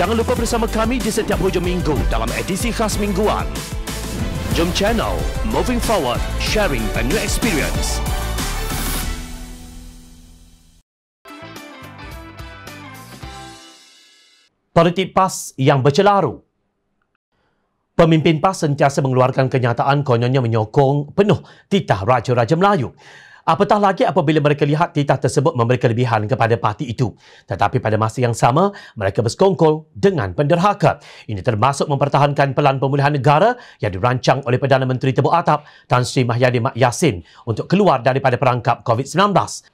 Jangan lupa bersama kami di setiap hujung minggu dalam edisi khas mingguan. Jom channel Moving Forward, sharing a new experience. Politik PAS yang bercelaru Pemimpin PAS sentiasa mengeluarkan kenyataan kononnya menyokong penuh titah Raja-Raja Melayu. Apatah lagi apabila mereka lihat titah tersebut memberi kelebihan kepada parti itu. Tetapi pada masa yang sama, mereka berskongkol dengan penderhaka. Ini termasuk mempertahankan pelan pemulihan negara yang dirancang oleh Perdana Menteri Tebu Atap Tan Sri Mahyadi Mak Yassin untuk keluar daripada perangkap COVID-19.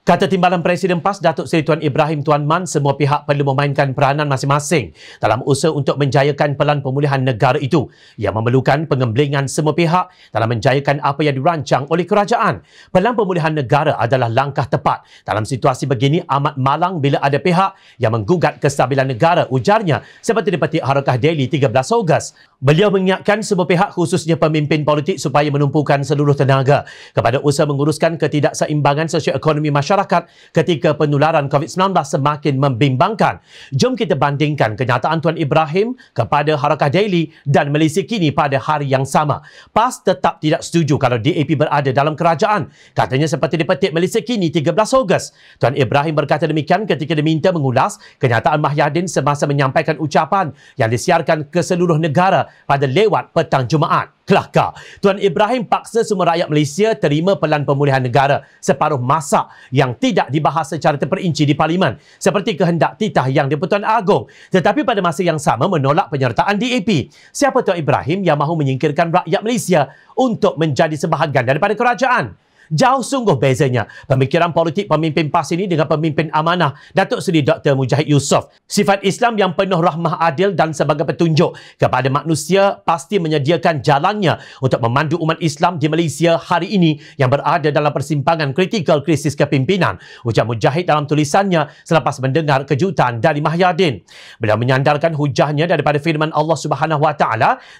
Kata Timbalan Presiden PAS, Datuk Seri Tuan Ibrahim Tuan Man, semua pihak perlu memainkan peranan masing-masing dalam usaha untuk menjayakan pelan pemulihan negara itu. yang memerlukan pengemblingan semua pihak dalam menjayakan apa yang dirancang oleh kerajaan. Pelan pemulihan negara negara adalah langkah tepat. Dalam situasi begini amat malang bila ada pihak yang menggugat kestabilan negara, ujarnya seperti di dipetik Harakah Daily 13 Ogos. Beliau mengingatkan semua pihak khususnya pemimpin politik supaya menumpukan seluruh tenaga kepada usaha menguruskan ketidakseimbangan ekonomi masyarakat ketika penularan COVID-19 semakin membimbangkan. Jom kita bandingkan kenyataan Tuan Ibrahim kepada Harakah Daily dan Malaysia kini pada hari yang sama. PAS tetap tidak setuju kalau DAP berada dalam kerajaan. Katanya seperti patut dipetik Malaysia kini 13 Ogos. Tuan Ibrahim berkata demikian ketika diminta mengulas kenyataan Mahyadin semasa menyampaikan ucapan yang disiarkan ke seluruh negara pada lewat petang Jumaat. Kelakar, Tuan Ibrahim paksa semua rakyat Malaysia terima pelan pemulihan negara separuh masa yang tidak dibahas secara terperinci di Parlimen seperti kehendak titah yang di-Pertuan Agong tetapi pada masa yang sama menolak penyertaan DAP. Siapa Tuan Ibrahim yang mahu menyingkirkan rakyat Malaysia untuk menjadi sebahagian daripada kerajaan? jauh sungguh bezanya pemikiran politik pemimpin PAS ini dengan pemimpin amanah Datuk Seri Dr. Mujahid Yusof. Sifat Islam yang penuh rahmah adil dan sebagai petunjuk kepada manusia pasti menyediakan jalannya untuk memandu umat Islam di Malaysia hari ini yang berada dalam persimpangan kritikal krisis kepimpinan. Ujah Mujahid dalam tulisannya selepas mendengar kejutan dari Mahyadin. Beliau menyandarkan hujahnya daripada firman Allah Subhanahu Wa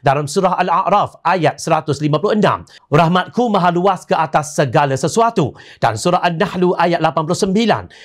dalam surah Al-A'raf ayat 156. Rahmatku maha luas ke atas segala segala sesuatu. Dan surah An-Nahl ayat 89.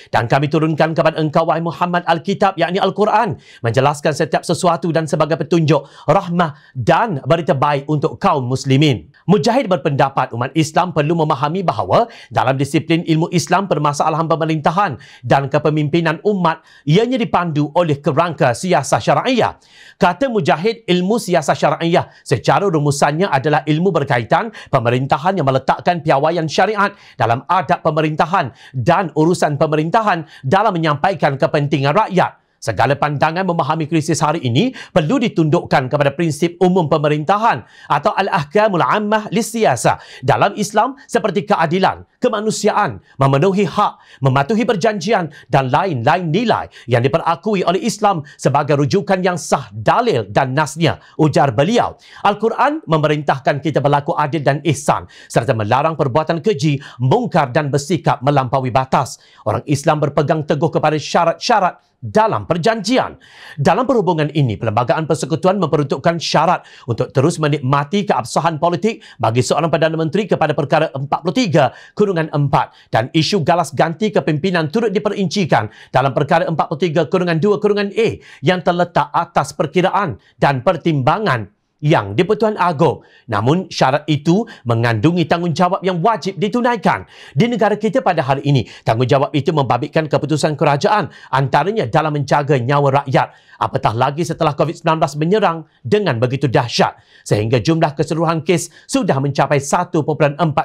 Dan kami turunkan kepada engkau wahai Muhammad Al-Kitab yakni Al-Quran menjelaskan setiap sesuatu dan sebagai petunjuk rahmah dan berita baik untuk kaum muslimin. Mujahid berpendapat umat Islam perlu memahami bahawa dalam disiplin ilmu Islam permasalahan pemerintahan dan kepemimpinan umat ianya dipandu oleh kerangka siasat syariah. Kata Mujahid, ilmu siasat syariah secara rumusannya adalah ilmu berkaitan pemerintahan yang meletakkan piawaian syariah syariat dalam adab pemerintahan dan urusan pemerintahan dalam menyampaikan kepentingan rakyat. Segala pandangan memahami krisis hari ini perlu ditundukkan kepada prinsip umum pemerintahan atau al-ahkamul ammah lisiasa dalam Islam seperti keadilan, kemanusiaan, memenuhi hak, mematuhi perjanjian dan lain-lain nilai yang diperakui oleh Islam sebagai rujukan yang sah dalil dan nasnya, ujar beliau. Al-Quran memerintahkan kita berlaku adil dan ihsan serta melarang perbuatan keji, mungkar dan bersikap melampaui batas. Orang Islam berpegang teguh kepada syarat-syarat dalam perjanjian. Dalam perhubungan ini, Perlembagaan Persekutuan memperuntukkan syarat untuk terus menikmati keabsahan politik bagi seorang Perdana Menteri kepada perkara 43 kurungan 4 dan isu galas ganti kepimpinan turut diperincikan dalam perkara 43 kurungan 2 kurungan A yang terletak atas perkiraan dan pertimbangan yang di-Pertuan Agong. Namun syarat itu mengandungi tanggungjawab yang wajib ditunaikan. Di negara kita pada hari ini, tanggungjawab itu membabitkan keputusan kerajaan antaranya dalam menjaga nyawa rakyat. Apatah lagi setelah COVID-19 menyerang dengan begitu dahsyat. Sehingga jumlah keseluruhan kes sudah mencapai 1.4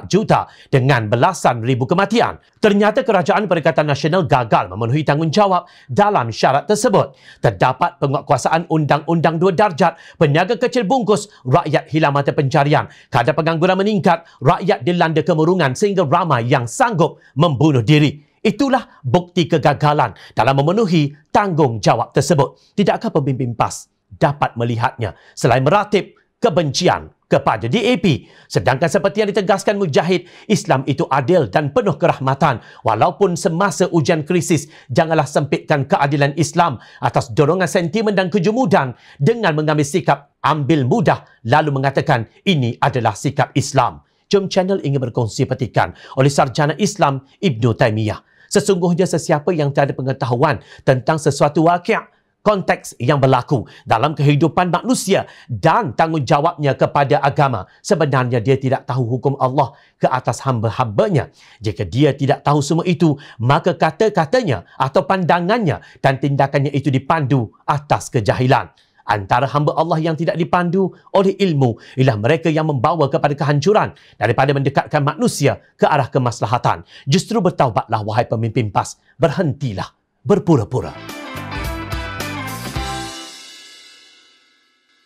juta dengan belasan ribu kematian. Ternyata Kerajaan Perikatan Nasional gagal memenuhi tanggungjawab dalam syarat tersebut. Terdapat penguatkuasaan Undang-Undang Dua Darjat, peniaga kecil bungkus bungkus rakyat hilang mata pencarian. Kadar pengangguran meningkat, rakyat dilanda kemurungan sehingga ramai yang sanggup membunuh diri. Itulah bukti kegagalan dalam memenuhi tanggungjawab tersebut. Tidakkah pemimpin PAS dapat melihatnya? Selain meratib kebencian kepada DAP. Sedangkan seperti yang ditegaskan Mujahid, Islam itu adil dan penuh kerahmatan. Walaupun semasa ujian krisis, janganlah sempitkan keadilan Islam atas dorongan sentimen dan kejumudan dengan mengambil sikap ambil mudah lalu mengatakan ini adalah sikap Islam. Jom Channel ingin berkongsi petikan oleh Sarjana Islam Ibnu Taimiyah. Sesungguhnya sesiapa yang tiada pengetahuan tentang sesuatu wakil konteks yang berlaku dalam kehidupan manusia dan tanggungjawabnya kepada agama. Sebenarnya dia tidak tahu hukum Allah ke atas hamba-hambanya. Jika dia tidak tahu semua itu, maka kata-katanya atau pandangannya dan tindakannya itu dipandu atas kejahilan. Antara hamba Allah yang tidak dipandu oleh ilmu ialah mereka yang membawa kepada kehancuran daripada mendekatkan manusia ke arah kemaslahatan. Justru bertaubatlah wahai pemimpin PAS, berhentilah berpura-pura. Berhentilah berpura-pura.